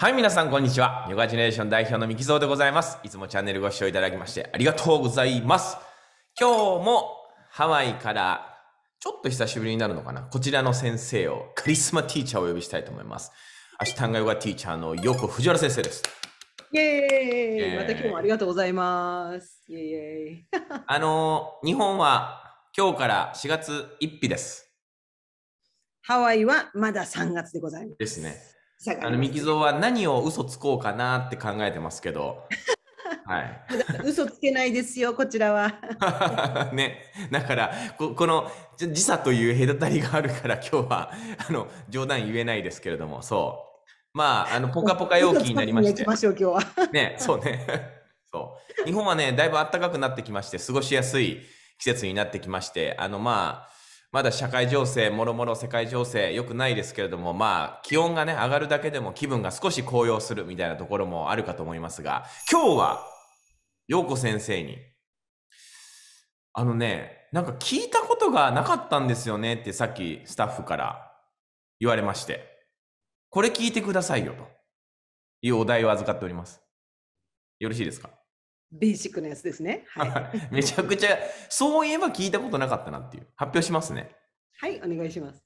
はい、皆さん、こんにちは。ヨガジェネレーション代表のミキゾでございます。いつもチャンネルご視聴いただきまして、ありがとうございます。今日も、ハワイから、ちょっと久しぶりになるのかな、こちらの先生を、カリスマティーチャーをお呼びしたいと思います。アシタンガヨガティーチャーのコ・藤原先生です。イエーイまた今日もありがとうございます。イエイ あの、日本は、今日から4月1日です。ハワイはまだ3月でございます。ですね。差があ、ね、の、ミキゾは何を嘘つこうかなって考えてますけど。はい。嘘つけないですよ、こちらは。ね。だからこ、この時差という隔たりがあるから、今日は、あの、冗談言えないですけれども、そう。まあ、あの、ぽかぽか陽気になりまして。しね、そうね。そう。日本はね、だいぶ暖かくなってきまして、過ごしやすい季節になってきまして、あの、まあ、まだ社会情勢、もろもろ世界情勢、良くないですけれども、まあ、気温がね、上がるだけでも気分が少し高揚するみたいなところもあるかと思いますが、今日は、陽子先生に、あのね、なんか聞いたことがなかったんですよねってさっきスタッフから言われまして、これ聞いてくださいよというお題を預かっております。よろしいですかベーシックなやつですね。はい、めちゃくちゃ、そういえば聞いたことなかったなっていう。発表しますね。はい、お願いします。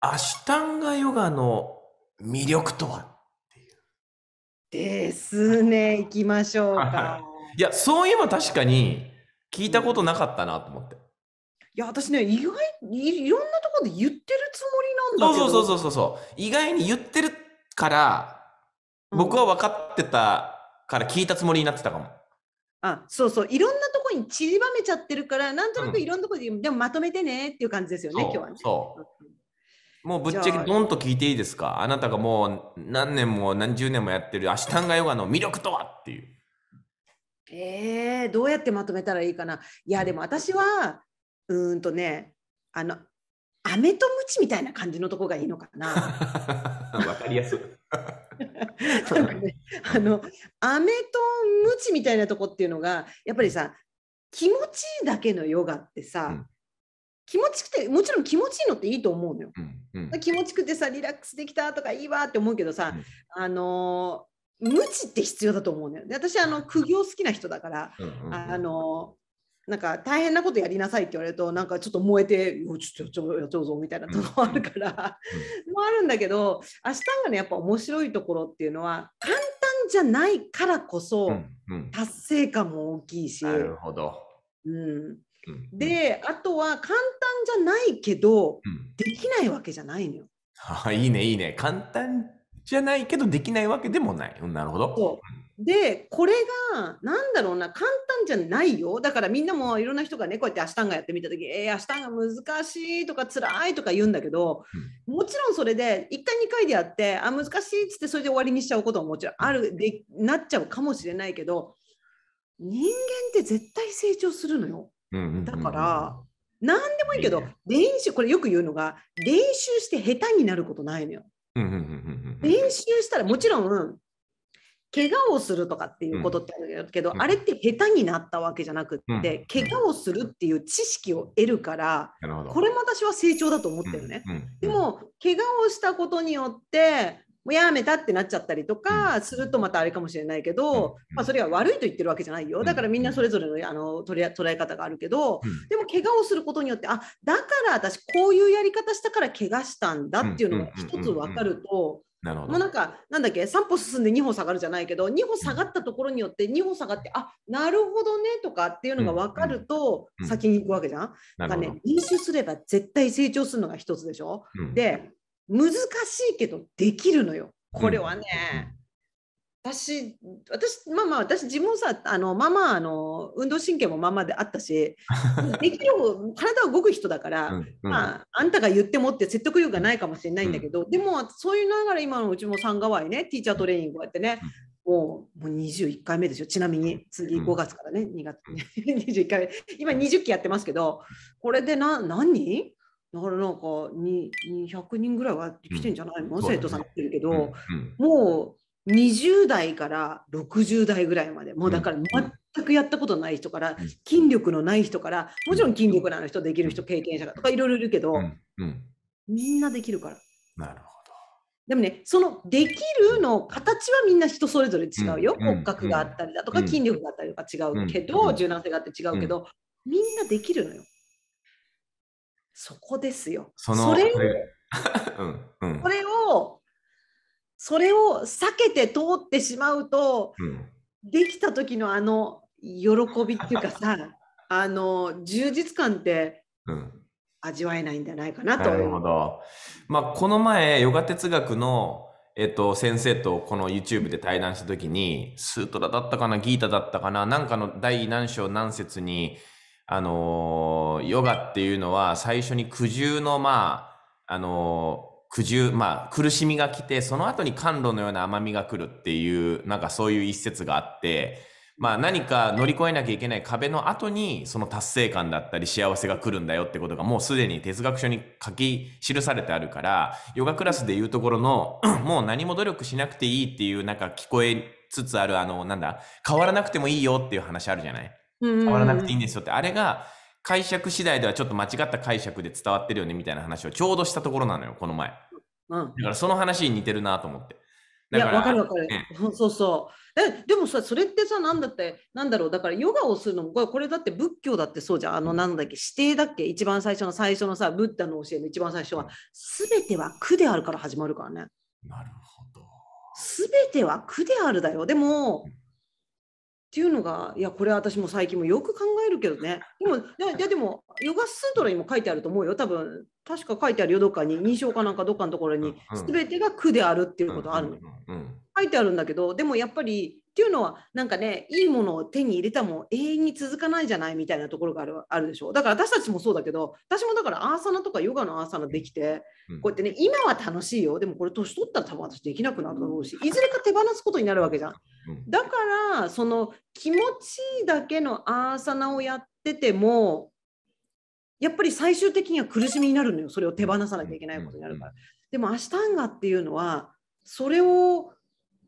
アシュタンガヨガの魅力とはですね、いきましょうか。いや、そういえば確かに聞いたことなかったなと思って。いや、私ね、意外いろんなところで言ってるつもりなんだけど。そうそうそうそうそう。意外に言ってるから、僕は分かってた、うんから聞いたつもりになってたかも。あそうそういろんなとこにちりばめちゃってるからなんとなくいろんなとこで、うん、でもまとめてねっていう感じですよね今日はね。もうぶっちゃけドンと聞いていいですかあなたがもう何年も何十年もやってるアシタンガヨガの魅力とはっていう。えー、どうやってまとめたらいいかないやでも私はうんとねあの飴とムチみたいな感じのとこがいいのかな。わかりやすい。あの、アメとムチみたいなとこっていうのが、やっぱりさ、気持ちいいだけのヨガってさ、うん、気持ちくてもちろん気持ちいいのっていいと思うのよ。うんうん、気持ちくてさリラックスできたとかいいわって思うけどさ、うん、あの無って必要だと思うのよ。で私あの苦行好きな人だから、うんうんうん、あのなんか大変なことやりなさいって言われるとなんかちょっと燃えて「ちょちょやっちゃうぞ」みたいなとこあるからもあるんだけど明日がねやっぱ面白いところっていうのは簡単じゃないからこそ達成感も大きいし。なるほど、うんであとは簡単じゃないけど、できないわけじゃないのよ。あ、いいねいいね簡単じゃないけどできないわけでもない。なるほど。そうでこれが何だろうな簡単じゃないよだからみんなもいろんな人がねこうやってアシタンガやってみた時「えー、アシタンガ難しい」とか「辛い」とか言うんだけど、もちろんそれで1回2回でやって「あ難しい」っつってそれで終わりにしちゃうことももちろんあるでなっちゃうかもしれないけど人間って絶対成長するのよ。だから、何でもいいけど練習これよく言うのが練習して下手になることないのよ。練習したらもちろん怪我をするとかっていうことってあるけど、うん、あれって下手になったわけじゃなくって、うん、怪我をするっていう知識を得るから、うん、これも私は成長だと思ってるね。でも怪我をしたことによってもうやめたってなっちゃったりとかするとまたあれかもしれないけど、まあ、それは悪いと言ってるわけじゃないよだからみんなそれぞれのあの捉え方があるけど、でも怪我をすることによってあだから私こういうやり方したから怪我したんだっていうのが一つ分かると。なるほど。もうなんか、なんだっけ、3歩進んで2歩下がるじゃないけど、2歩下がったところによって、2歩下がって、あなるほどねとかっていうのが分かると、先に行くわけじゃん。だからね、飲酒すれば絶対成長するのが一つでしょ。うん、で、難しいけどできるのよ。これはね、私、私、まあまあ、私自分さ、あの、まあまあ、あの、運動神経もまあまあであったし、できる、体を動く人だから、うんうん、まあ、あんたが言ってもって説得力がないかもしれないんだけど、うん、でも、そういうながら今のうちも三河ワね、ティーチャートレーニングをやってね、もうもう21回目ですよ、ちなみに、次5月からね、2月、21 回目、今20期やってますけど、これでな何人だからなんか200人ぐらいは来てんじゃないうん、生徒さん来てるけど、うんうん、もう20代から60代ぐらいまでもうだから全くやったことない人から、筋力のない人からもちろん筋力のある人できる人経験者とかいろいろいるけど、みんなできるから。なるほどでもねその「できる」の形はみんな人それぞれ違うよ、骨格があったりだとか、筋力があったりとか違うけど、柔軟性があって違うけど、みんなできるのよ。そこですよ。それうん うん、れをそれを避けて通ってしまうと、うん、できた時のあの喜びっていうかさ あの充実感って、味わえないんじゃないかなと、うん。なるほど。まあこの前ヨガ哲学のえっと、先生とこの YouTube で対談した時に、スートラだったかな、ギータだったかな、なんかの第何章何節に、あのヨガっていうのは最初に苦渋の、まあ、あの苦渋、まあ、苦しみが来て、その後に甘露のような甘みが来るっていう、なんかそういう一節があって、まあ、何か乗り越えなきゃいけない壁の後に、その達成感だったり幸せが来るんだよってことが、もうすでに哲学書に書き記されてあるから、ヨガクラスでいうところの、もう何も努力しなくていいっていう、なんか聞こえつつある、あの、なんだ、変わらなくてもいいよっていう話あるじゃない変わらなくていいんですよって、あれが、解釈次第ではちょっと間違った解釈で伝わってるよねみたいな話をちょうどしたところなのよ、この前。うん、だからその話に似てるなと思って。いや、わかるわかる。ね、そうそう。え、でもさ、それってさ、なんだって、なんだろう、だからヨガをするのも、これだって仏教だってそうじゃん。あの、なんだっけ、指定だっけ、一番最初の最初のさ、ブッダの教えの一番最初は、すべては苦であるから始まるからね。なるほど。すべては苦であるだよ。でも、っていうのがいやこれは私も最近もよく考えるけどね でもいやでもヨガスートラにも書いてあると思うよ多分確か書いてあるよどっかに認証かなんかどっかのところに全てが苦であるっていうことあるの、書いてあるんだけどでもやっぱりっていうのはなんかねいいものを手に入れたも永遠に続かないじゃないみたいなところがあるあるでしょだから私たちもそうだけど私もだからアーサナとかヨガのアーサナできて、こうやってね今は楽しいよでもこれ年取ったら多分私できなくなると思うしいずれか手放すことになるわけじゃんだからその気持ちいいだけのアーサナをやっててもやっぱり最終的には苦しみになるのよそれを手放さなきゃいけないことになるから。でもアシタンガっていうのはそれを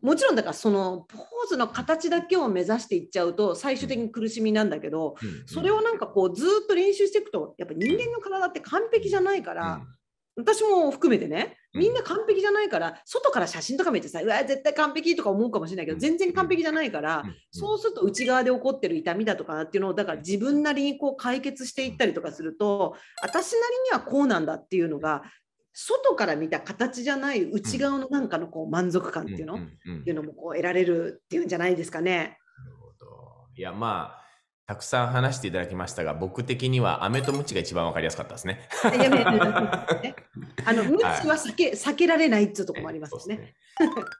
もちろんだからそのポーズの形だけを目指していっちゃうと最終的に苦しみなんだけど、それをなんかこうずっと練習していくとやっぱ人間の体って完璧じゃないから、私も含めてねみんな完璧じゃないから、うん、外から写真とか見てさうわ絶対完璧とか思うかもしれないけど全然完璧じゃないから、うん、そうすると内側で起こってる痛みだとかっていうのをだから自分なりにこう解決していったりとかすると私なりにはこうなんだっていうのが外から見た形じゃない内側のなんかのこう満足感っていうの、っていうのもこう得られるっていうんじゃないですかね。いやまあたくさん話していただきましたが、僕的には飴とムチが一番わかりやすかったですね。あ の、ムチは避け、はい、避けられないっつうとこもありますね。ね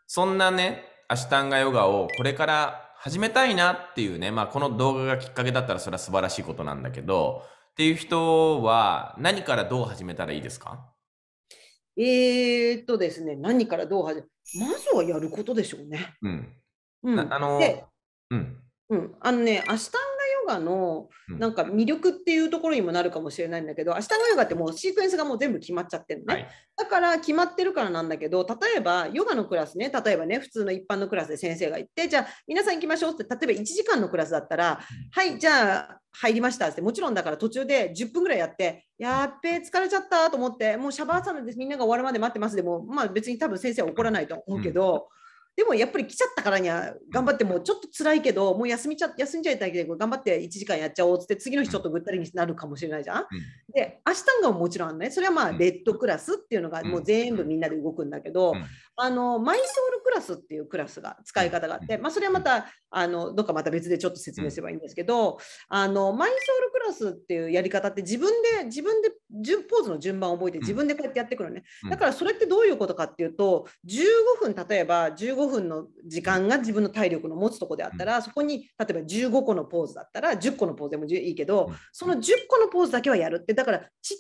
そんなね、アシュタンガヨガをこれから始めたいなっていうね、まあこの動画がきっかけだったらそれは素晴らしいことなんだけど、っていう人は何からどう始めたらいいですかえー、っとですね、何からどう始め、まずはやることでしょうね。うん。うん、あのー、うん。うん。あのね、アシュタンガのなんか魅力っていうところにもなるかもしれないんだけど、うん、明日のヨガってもうシークエンスがもう全部決まっちゃってるのね、はい、だから決まってるからなんだけど例えばヨガのクラスね例えばね普通の一般のクラスで先生が行ってじゃあ皆さん行きましょうって例えば1時間のクラスだったら、うん、はいじゃあ入りましたってもちろんだから途中で10分ぐらいやってやっべ疲れちゃったと思ってもうシャバーサムですみんなが終わるまで待ってますでもまあ別に多分先生は怒らないと思うけど。うんでもやっぱり来ちゃったからには頑張ってもうちょっと辛いけどもう休みちゃ休んじゃいたいけど頑張って1時間やっちゃおうって次の日ちょっとぐったりになるかもしれないじゃん。で明日がもちろんねそれはまあレッドクラスっていうのがもう全部みんなで動くんだけど、うん、あのマイソウルクラスっていうクラスが使い方があって、まあ、それはまたあのどっかまた別でちょっと説明すればいいんですけど、あのマイソウルクラスっていうやり方って自分で自分でポーズの順番を覚えて自分でこうやってやってくるのね、だからそれってどういうことかっていうと15分例えば15分の時間が自分の体力の持つとこであったらそこに例えば15個のポーズだったら10個のポーズでもいいけどその10個のポーズだけはやるってだからちっち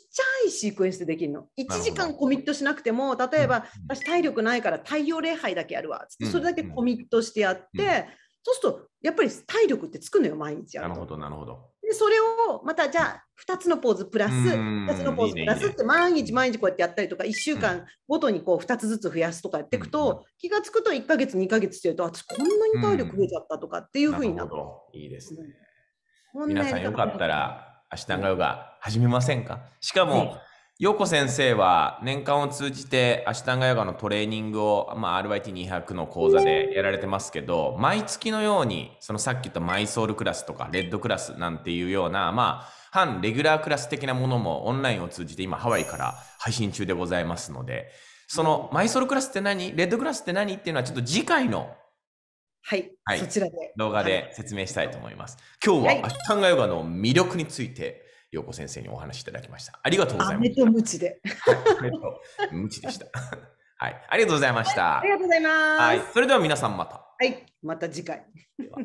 ゃいシークエンスでできるの1時間コミットしなくても例えば私体力ないから太陽礼拝だけやるわっつってそれだけコミットしてやって、うんうん、そうするとやっぱり体力ってつくのよ毎日やるなるほどなるほどでそれをまたじゃあ2つのポーズプラス2つのポーズプラスって毎日毎日こうやってやったりとか1週間ごとにこう2つずつ増やすとかやっていくと気が付くと1か月2か月してると私こんなに体力増えちゃったとかっていうふうになるいいですね、皆さんよかったら明日がヨが始めませんかしかも、陽子先生は年間を通じてアシタンガヨガのトレーニングを、まあ、RYT200 の講座でやられてますけど毎月のようにそのさっき言ったマイソールクラスとかレッドクラスなんていうようなまあ反レギュラークラス的なものもオンラインを通じて今ハワイから配信中でございますのでそのマイソールクラスって何レッドクラスって何っていうのはちょっと次回のはい、はい、そちらで動画で説明したいと思います、はい、今日はアシタンガヨガの魅力について、陽子先生にお話しいただきました。ありがとうございます。た。と無知で。はい、無知でした。はい、ありがとうございました。ありがとうございます。はい、それでは皆さんまた。はい、また次回。では